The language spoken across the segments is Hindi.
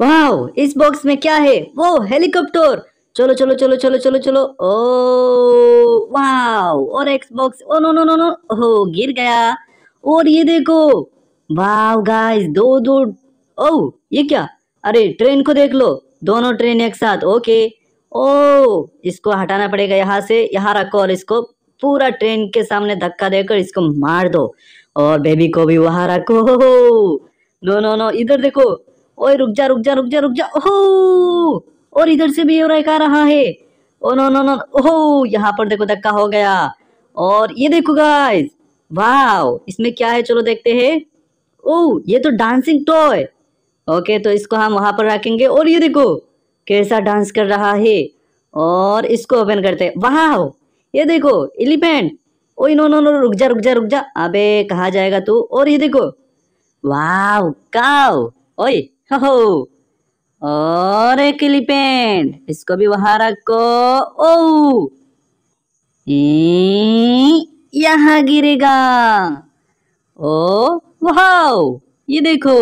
वाह इस बॉक्स में क्या है वो हेलीकॉप्टर चलो चलो चलो चलो चलो चलो ओ वाह और box oh no no no no हो गिर गया और ये देखो वाह गाइस दो दो ओ ये क्या अरे ट्रेन को देख लो दोनों ट्रेन एक साथ ओके ओ इसको हटाना पड़ेगा यहाँ से यहाँ रखो और इसको पूरा ट्रेन के सामने धक्का देकर इसको मार दो और बेबी को भी वहां रखो नो नो नो इधर देखो ओए रुक जा रुक जा रुक जा रुक जा ओहो और इधर से भी और आ रहा है ओ नो नो नो ओहो यहाँ पर देखो धक्का हो गया और ये देखो गाइस वाह इसमें क्या है चलो देखते हैं ओ ये तो डांसिंग टॉय ओके तो इसको हम वहां पर रखेंगे और ये देखो कैसा डांस कर रहा है और इसको ओपन करते हैं वाह ये देखो elephant oh no no no रुक जा रुक जा रुक जा अबे कहा जाएगा तू और ये देखो वाह काओ ओए हो और एक एलिफेंट इसको भी वहां रखो ओ यहाँ गिरेगा ओ वहाओ ये देखो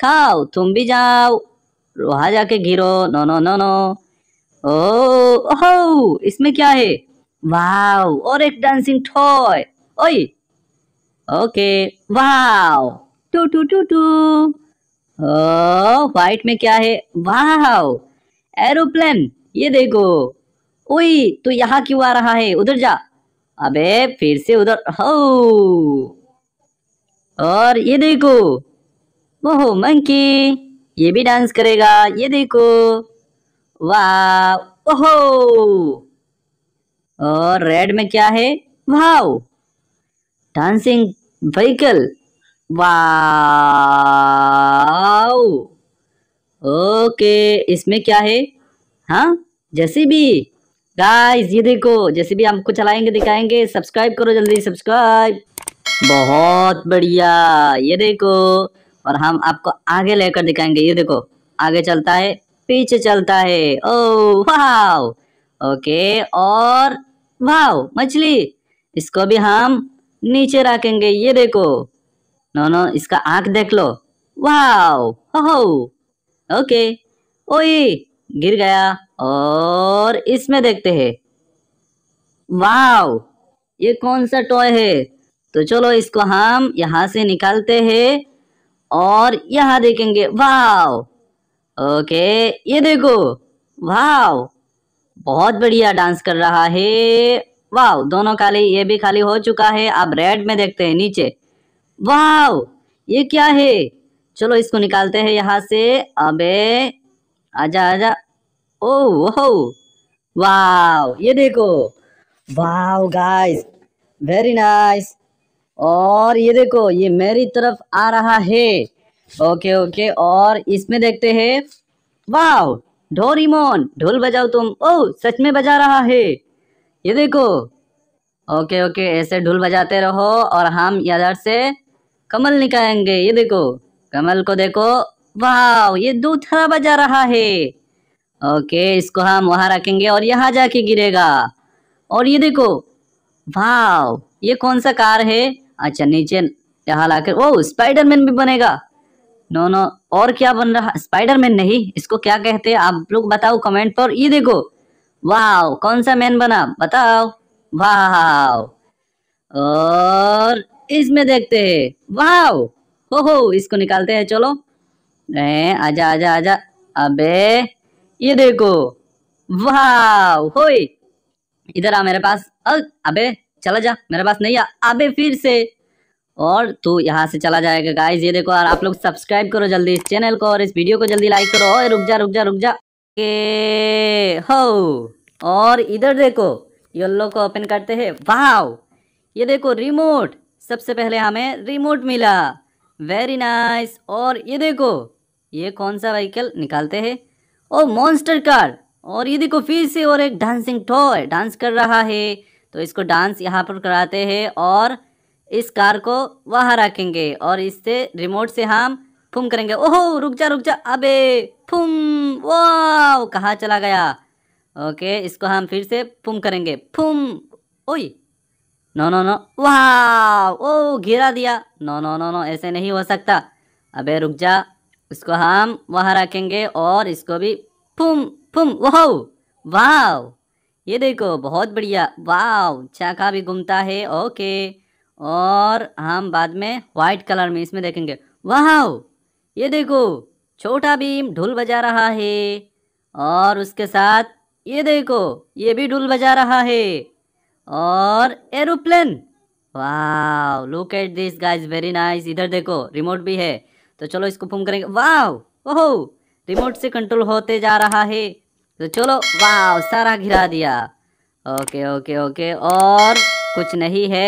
खाओ तुम भी जाओ वहां जाके गिरो नो नो नो नो ओ हो इसमें क्या है वाओ और एक डांसिंग टॉय ओए ओके वाओ टू टू टू टू व्हाइट में क्या है वाह एरोप्लेन ये देखो ओए तो यहाँ क्यों आ रहा है उधर जा अबे फिर से उधर हो और ये देखो वो मंकी ये भी डांस करेगा ये देखो वाह और रेड में क्या है वाह डांसिंग व्हीकल वाओ ओके इसमें क्या है हाँ जैसे भी गाइस ये देखो जैसे भी हमको चलाएंगे दिखाएंगे सब्सक्राइब करो जल्दी सब्सक्राइब बहुत बढ़िया ये देखो और हम आपको आगे लेकर दिखाएंगे ये देखो आगे चलता है पीछे चलता है ओ वाओ ओके और वाओ मछली इसको भी हम नीचे रखेंगे ये देखो नो इसका आंख देख लो वाओ हो ओके ओए गिर गया और इसमें देखते हैं वाओ ये कौन सा टॉय है तो चलो इसको हम यहाँ से निकालते हैं और यहाँ देखेंगे वाओ ओके ये देखो वाओ बहुत बढ़िया डांस कर रहा है वाओ दोनों खाली ये भी खाली हो चुका है अब रेड में देखते हैं नीचे वाह ये क्या है चलो इसको निकालते हैं यहाँ से अबे आजा आजा ओ वो वाह ये देखो वाह गाइस वेरी नाइस और ये देखो ये मेरी तरफ आ रहा है ओके ओके और इसमें देखते हैं वाह डोरीमोन ढोल बजाओ तुम ओ सच में बजा रहा है ये देखो ओके ओके ऐसे ढोल बजाते रहो और हम इधर से कमल निकालेंगे ये देखो कमल को देखो वाह ये दूध हरा बजा रहा है ओके इसको हम वहां रखेंगे और यहाँ जाके गिरेगा और ये देखो वाह ये कौन सा कार है अच्छा नीचे यहाँ लाकर ओ स्पाइडरमैन भी बनेगा नो नो और क्या बन रहा स्पाइडरमैन नहीं इसको क्या कहते हैं आप लोग बताओ कमेंट पर ये देखो वाह कौन सा मैन बना बताओ वाह और इसमें देखते हैं वाह हो हो इसको निकालते हैं चलो ए, आजा आजा आजा अबे ये देखो वाह हो इधर आ मेरे पास अबे चला जा मेरे पास नहीं आ अबे फिर से और तू यहाँ से चला जाएगा गाइज ये देखो और आप लोग सब्सक्राइब करो जल्दी इस चैनल को और इस वीडियो को जल्दी लाइक करो और रुक जा रुक जा रुक जा के हो और इधर देखो येल्लो को ओपन करते हैं वाह ये देखो रिमोट सबसे पहले हमें रिमोट मिला वेरी नाइस nice. और ये देखो ये कौन सा व्हीकल निकालते हैं ओ मॉन्स्टर कार और ये देखो फिर से और एक डांसिंग टॉय डांस कर रहा है तो इसको डांस यहाँ पर कराते हैं और इस कार को वहाँ रखेंगे और इससे रिमोट से हम फुम करेंगे ओहो रुक जा रुक जा अबे फुम वाह कहाँ चला गया ओके इसको हम फिर से फुम करेंगे फुम ओई नो नो नो वाह ओ घिरा दिया नो नो नो नो ऐसे नहीं हो सकता अबे रुक जा इसको हम वहाँ रखेंगे और इसको भी फुम फुम वाह वाह ये देखो बहुत बढ़िया वाह चाखा भी घूमता है ओके और हम बाद में वाइट कलर में इसमें देखेंगे वाह ये देखो छोटा भीम ढुल बजा रहा है और उसके साथ ये देखो ये भी ढुल बजा रहा है और एरोप्लेन वाह look at this guys very nice इधर देखो रिमोट भी है तो चलो इसको फूम करेंगे वाह ओहो रिमोट से कंट्रोल होते जा रहा है तो चलो वाह सारा घिरा दिया ओके ओके ओके और कुछ नहीं है